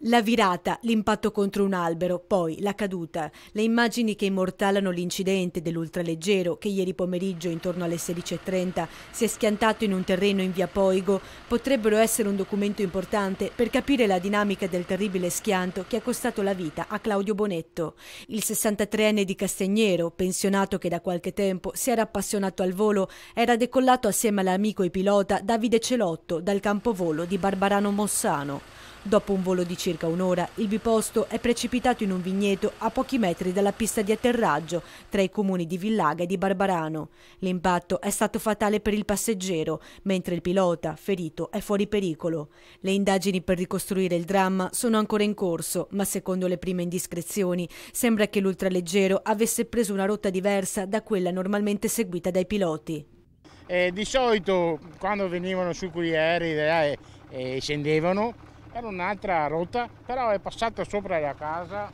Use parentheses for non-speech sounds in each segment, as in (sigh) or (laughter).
La virata, l'impatto contro un albero, poi la caduta, le immagini che immortalano l'incidente dell'ultraleggero che ieri pomeriggio intorno alle 16.30 si è schiantato in un terreno in via Poigo, potrebbero essere un documento importante per capire la dinamica del terribile schianto che ha costato la vita a Claudio Bonetto, il 63enne di Castegnero, pensionato che da qualche tempo si era appassionato al volo, era decollato assieme all'amico e pilota Davide Celotto dal campovolo di Barbarano Mossano. Dopo un volo di circa un'ora, il biposto è precipitato in un vigneto a pochi metri dalla pista di atterraggio tra i comuni di Villaga e di Barbarano. L'impatto è stato fatale per il passeggero, mentre il pilota, ferito, è fuori pericolo. Le indagini per ricostruire il dramma sono ancora in corso, ma secondo le prime indiscrezioni sembra che l'ultraleggero avesse preso una rotta diversa da quella normalmente seguita dai piloti. Eh, di solito quando venivano su quegli aerei e eh, eh, scendevano era un'altra rotta, però è passata sopra la casa,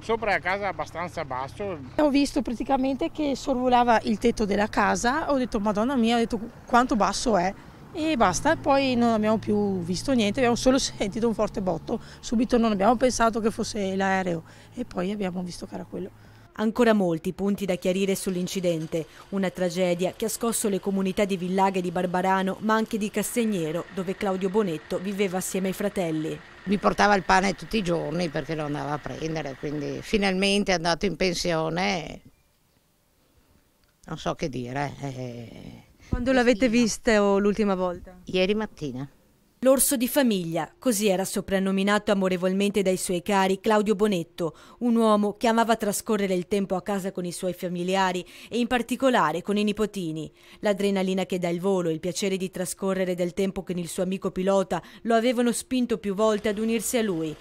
sopra la casa abbastanza basso. Ho visto praticamente che sorvolava il tetto della casa, ho detto madonna mia, ho detto quanto basso è e basta, poi non abbiamo più visto niente, abbiamo solo (laughs) sentito un forte botto, subito non abbiamo pensato che fosse l'aereo e poi abbiamo visto che era quello. Ancora molti punti da chiarire sull'incidente, una tragedia che ha scosso le comunità di Villaghe di Barbarano, ma anche di Cassegnero, dove Claudio Bonetto viveva assieme ai fratelli. Mi portava il pane tutti i giorni perché lo andava a prendere, quindi finalmente è andato in pensione. Non so che dire. Eh. Quando l'avete visto oh, l'ultima volta? Ieri mattina. L'orso di famiglia, così era soprannominato amorevolmente dai suoi cari Claudio Bonetto, un uomo che amava trascorrere il tempo a casa con i suoi familiari e in particolare con i nipotini. L'adrenalina che dà il volo e il piacere di trascorrere del tempo con il suo amico pilota lo avevano spinto più volte ad unirsi a lui.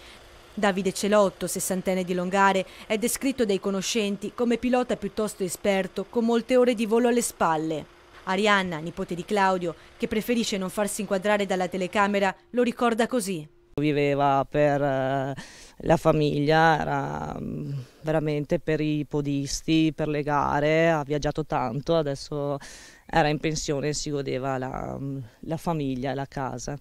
Davide Celotto, sessantenne di Longare, è descritto dai conoscenti come pilota piuttosto esperto con molte ore di volo alle spalle. Arianna, nipote di Claudio, che preferisce non farsi inquadrare dalla telecamera, lo ricorda così. Viveva per eh, la famiglia, era mm, veramente per i podisti, per le gare, ha viaggiato tanto, adesso era in pensione e si godeva la, mm, la famiglia, la casa.